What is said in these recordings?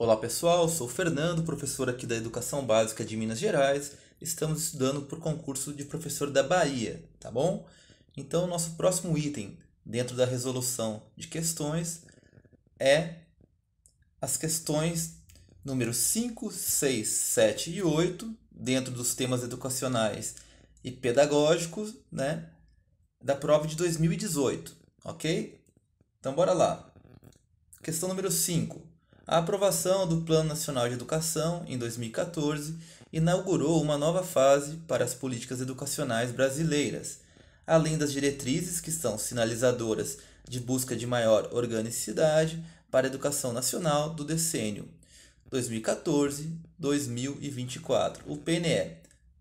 Olá pessoal, sou o Fernando, professor aqui da Educação Básica de Minas Gerais. Estamos estudando por concurso de professor da Bahia, tá bom? Então, nosso próximo item dentro da resolução de questões é as questões número 5, 6, 7 e 8, dentro dos temas educacionais e pedagógicos, né, da prova de 2018, ok? Então, bora lá. Questão número 5. A aprovação do Plano Nacional de Educação, em 2014, inaugurou uma nova fase para as políticas educacionais brasileiras, além das diretrizes que são sinalizadoras de busca de maior organicidade para a educação nacional do decênio 2014-2024, o PNE.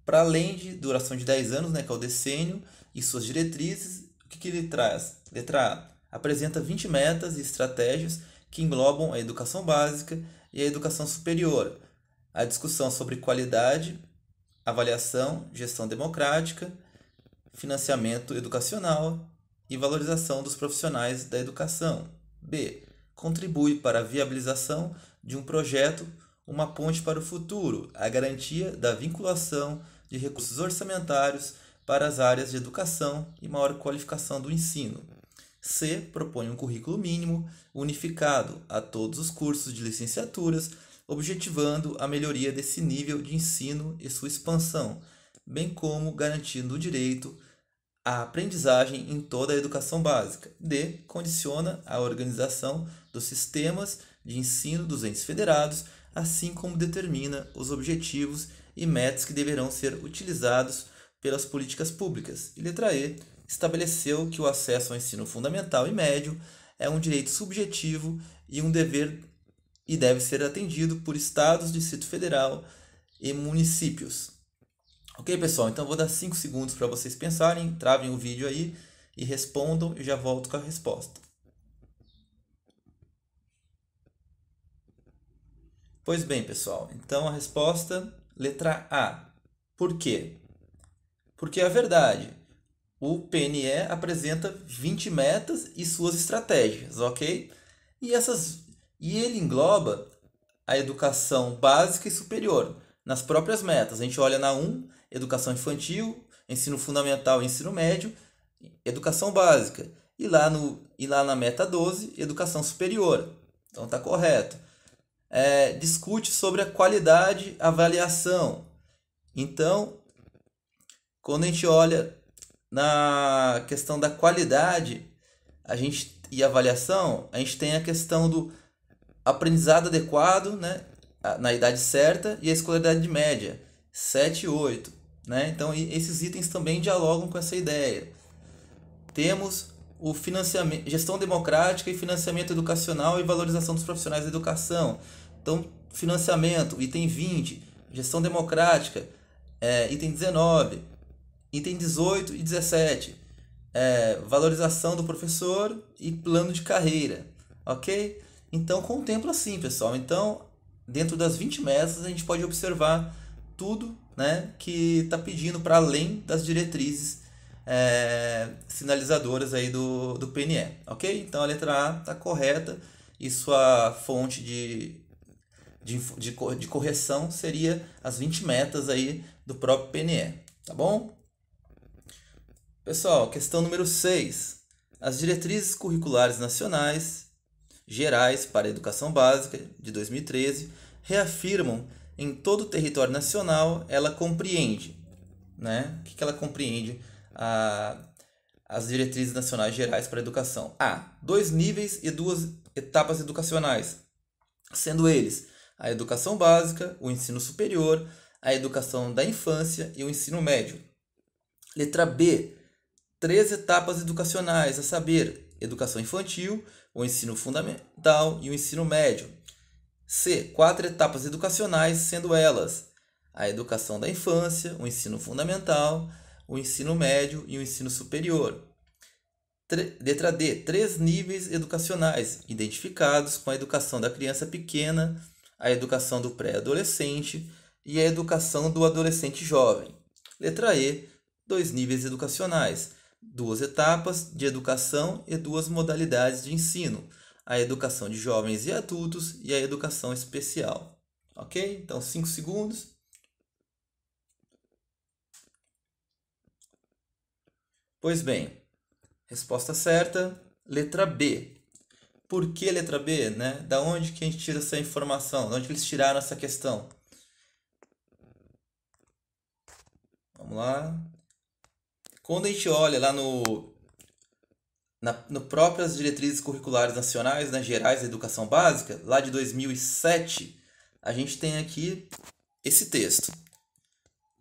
Para além de duração de 10 anos, né, que é o decênio, e suas diretrizes, o que, que ele traz? Letra A. Apresenta 20 metas e estratégias que englobam a educação básica e a educação superior, a discussão sobre qualidade, avaliação, gestão democrática, financiamento educacional e valorização dos profissionais da educação. B. Contribui para a viabilização de um projeto, uma ponte para o futuro, a garantia da vinculação de recursos orçamentários para as áreas de educação e maior qualificação do ensino. C. Propõe um currículo mínimo unificado a todos os cursos de licenciaturas, objetivando a melhoria desse nível de ensino e sua expansão, bem como garantindo o direito à aprendizagem em toda a educação básica. D. Condiciona a organização dos sistemas de ensino dos entes federados, assim como determina os objetivos e métodos que deverão ser utilizados pelas políticas públicas. E letra E estabeleceu que o acesso ao ensino fundamental e médio é um direito subjetivo e um dever e deve ser atendido por estados, Distrito Federal e municípios. Ok, pessoal? Então vou dar 5 segundos para vocês pensarem, travem o vídeo aí e respondam e já volto com a resposta. Pois bem, pessoal, então a resposta, letra A. Por quê? Porque a é verdade, o PNE apresenta 20 metas e suas estratégias, ok? E essas e ele engloba a educação básica e superior nas próprias metas. A gente olha na 1, educação infantil, ensino fundamental e ensino médio, educação básica. E lá, no, e lá na meta 12, educação superior. Então está correto. É, discute sobre a qualidade, avaliação. Então, quando a gente olha na questão da qualidade a gente, e avaliação, a gente tem a questão do aprendizado adequado né, na idade certa e a escolaridade média, 7 e 8. Né? Então, esses itens também dialogam com essa ideia. Temos o financiamento, gestão democrática e financiamento educacional e valorização dos profissionais da educação. Então, financiamento, item 20, gestão democrática, é, item 19, Item 18 e 17. É, valorização do professor e plano de carreira. Ok? Então contempla assim, pessoal. Então, dentro das 20 metas, a gente pode observar tudo né, que está pedindo para além das diretrizes é, sinalizadoras aí do, do PNE. Ok? Então a letra A está correta e sua fonte de, de, de, de correção seria as 20 metas aí do próprio PNE. Tá bom? Pessoal, questão número 6. As diretrizes curriculares nacionais gerais para a educação básica de 2013 reafirmam em todo o território nacional ela compreende, né? O que, ela compreende? A, as diretrizes nacionais gerais para a educação. A. Dois níveis e duas etapas educacionais, sendo eles a educação básica, o ensino superior, a educação da infância e o ensino médio. Letra B três etapas educacionais, a saber, educação infantil, o ensino fundamental e o ensino médio. C. Quatro etapas educacionais, sendo elas a educação da infância, o ensino fundamental, o ensino médio e o ensino superior. letra D. Três níveis educacionais, identificados com a educação da criança pequena, a educação do pré-adolescente e a educação do adolescente jovem. Letra E. Dois níveis educacionais, duas etapas de educação e duas modalidades de ensino: a educação de jovens e adultos e a educação especial. Ok? Então, cinco segundos. Pois bem, resposta certa, letra B. Por que letra B, né? Da onde que a gente tira essa informação? Da onde eles tiraram essa questão? Vamos lá. Quando a gente olha lá no, na, no próprias diretrizes curriculares nacionais, né, gerais da educação básica, lá de 2007, a gente tem aqui esse texto.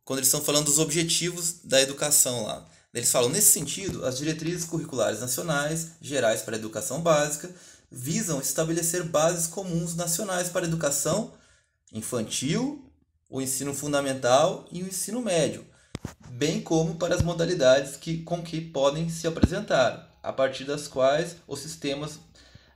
Quando eles estão falando dos objetivos da educação lá. Eles falam, nesse sentido, as diretrizes curriculares nacionais, gerais para a educação básica, visam estabelecer bases comuns nacionais para a educação infantil, o ensino fundamental e o ensino médio, bem como para as modalidades que, com que podem se apresentar, a partir das quais os sistemas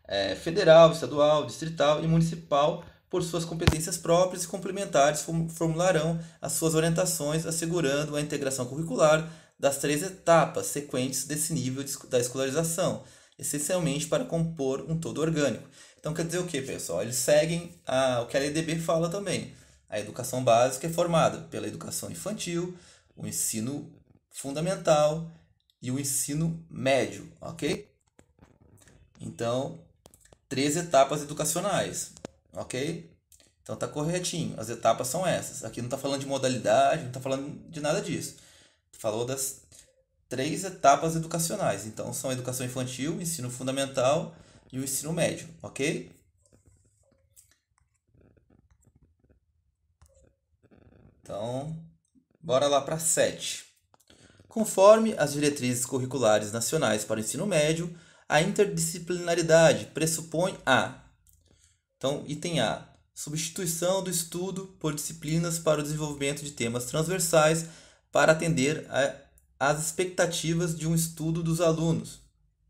é, federal, estadual, distrital e municipal, por suas competências próprias e complementares, formularão as suas orientações, assegurando a integração curricular das três etapas sequentes desse nível de, da escolarização, essencialmente para compor um todo orgânico. Então quer dizer o que, pessoal? Eles seguem a, o que a LDB fala também. A educação básica é formada pela educação infantil, o ensino fundamental e o ensino médio, ok? Então, três etapas educacionais, ok? Então tá corretinho, as etapas são essas. Aqui não está falando de modalidade, não está falando de nada disso. Falou das três etapas educacionais. Então são a educação infantil, ensino fundamental e o ensino médio, ok? Então, Bora lá para 7. Conforme as diretrizes curriculares nacionais para o ensino médio, a interdisciplinaridade pressupõe a. Então, item A. Substituição do estudo por disciplinas para o desenvolvimento de temas transversais para atender às expectativas de um estudo dos alunos.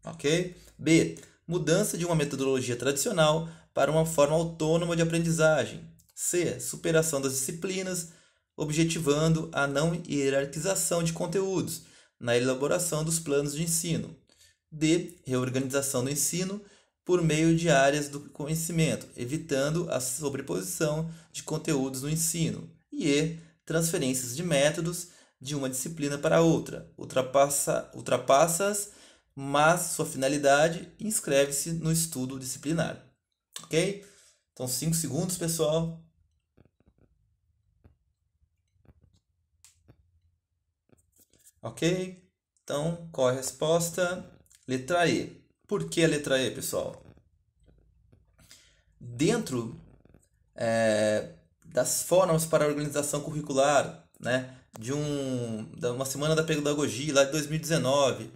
Ok? B. Mudança de uma metodologia tradicional para uma forma autônoma de aprendizagem. C. Superação das disciplinas objetivando a não hierarquização de conteúdos na elaboração dos planos de ensino. D. Reorganização do ensino por meio de áreas do conhecimento, evitando a sobreposição de conteúdos no ensino. E E. Transferências de métodos de uma disciplina para outra. Ultrapassa, ultrapassas, mas sua finalidade inscreve-se no estudo disciplinar. Ok? Então, 5 segundos, pessoal. Ok? Então, qual a resposta? Letra E. Por que a letra E, pessoal? Dentro é, das formas para a organização curricular, né? De, um, de uma semana da pedagogia, lá de 2019,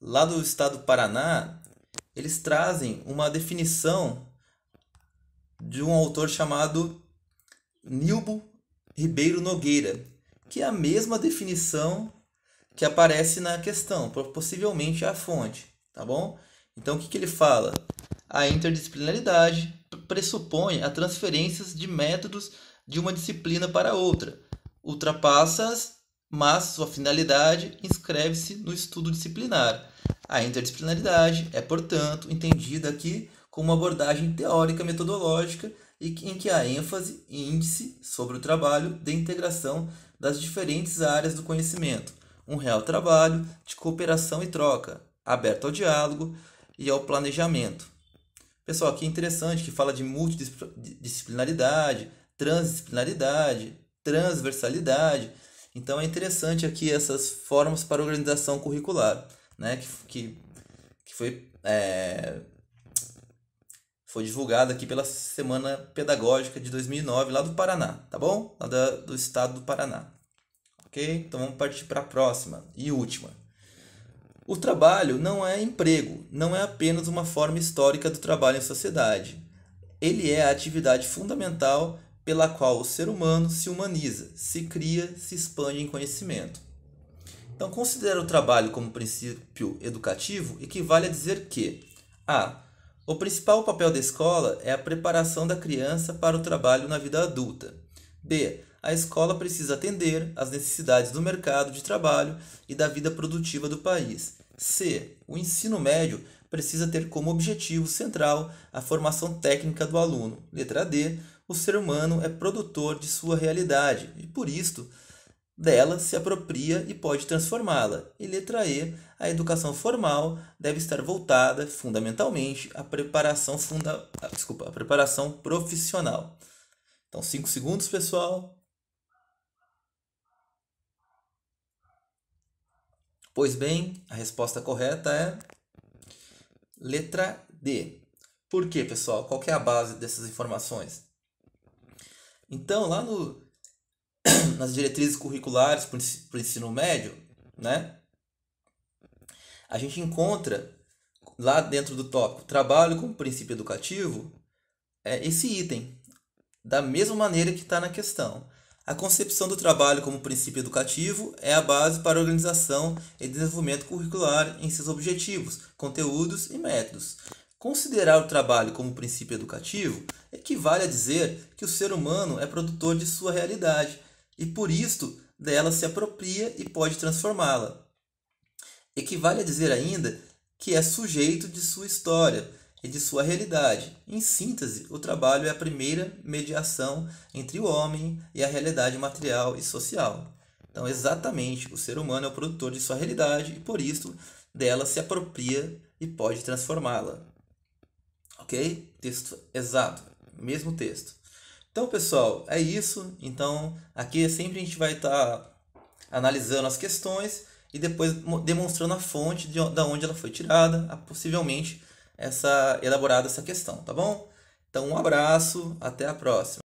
lá do estado do Paraná, eles trazem uma definição de um autor chamado Nilbo Ribeiro Nogueira, que é a mesma definição que aparece na questão, possivelmente é a fonte, tá bom? Então o que, que ele fala? A interdisciplinaridade pressupõe a transferência de métodos de uma disciplina para outra, ultrapassa-as, mas sua finalidade inscreve-se no estudo disciplinar. A interdisciplinaridade é, portanto, entendida aqui como uma abordagem teórica metodológica e em que há ênfase e índice sobre o trabalho de integração das diferentes áreas do conhecimento um real trabalho de cooperação e troca, aberto ao diálogo e ao planejamento. Pessoal, aqui é interessante que fala de multidisciplinaridade, transdisciplinaridade, transversalidade. Então é interessante aqui essas formas para organização curricular, né? que, que, que foi, é, foi divulgada aqui pela Semana Pedagógica de 2009, lá do Paraná, tá bom? Lá da, do estado do Paraná. Ok? Então vamos partir para a próxima e última. O trabalho não é emprego, não é apenas uma forma histórica do trabalho em sociedade. Ele é a atividade fundamental pela qual o ser humano se humaniza, se cria, se expande em conhecimento. Então, considerar o trabalho como princípio educativo equivale a dizer que a. O principal papel da escola é a preparação da criança para o trabalho na vida adulta. b a escola precisa atender às necessidades do mercado de trabalho e da vida produtiva do país. C. O ensino médio precisa ter como objetivo central a formação técnica do aluno. Letra D. O ser humano é produtor de sua realidade e, por isto, dela se apropria e pode transformá-la. E letra E, a educação formal deve estar voltada fundamentalmente à preparação funda, ah, desculpa, à preparação profissional. Então, 5 segundos, pessoal. Pois bem, a resposta correta é letra D. Por quê, pessoal? Qual é a base dessas informações? Então, lá no, nas diretrizes curriculares para o ensino médio, né? A gente encontra lá dentro do tópico trabalho como princípio educativo é esse item, da mesma maneira que está na questão. A concepção do trabalho como princípio educativo é a base para a organização e desenvolvimento curricular em seus objetivos, conteúdos e métodos. Considerar o trabalho como princípio educativo equivale a dizer que o ser humano é produtor de sua realidade e, por isto, dela se apropria e pode transformá-la. Equivale a dizer ainda que é sujeito de sua história e de sua realidade. Em síntese, o trabalho é a primeira mediação entre o homem e a realidade material e social. Então, exatamente, o ser humano é o produtor de sua realidade e, por isso, dela se apropria e pode transformá-la. Ok? Texto exato, mesmo texto. Então, pessoal, é isso. Então, aqui sempre a gente vai estar tá analisando as questões e depois demonstrando a fonte de, da onde ela foi tirada, possivelmente essa elaborada essa questão, tá bom? Então, um abraço, até a próxima.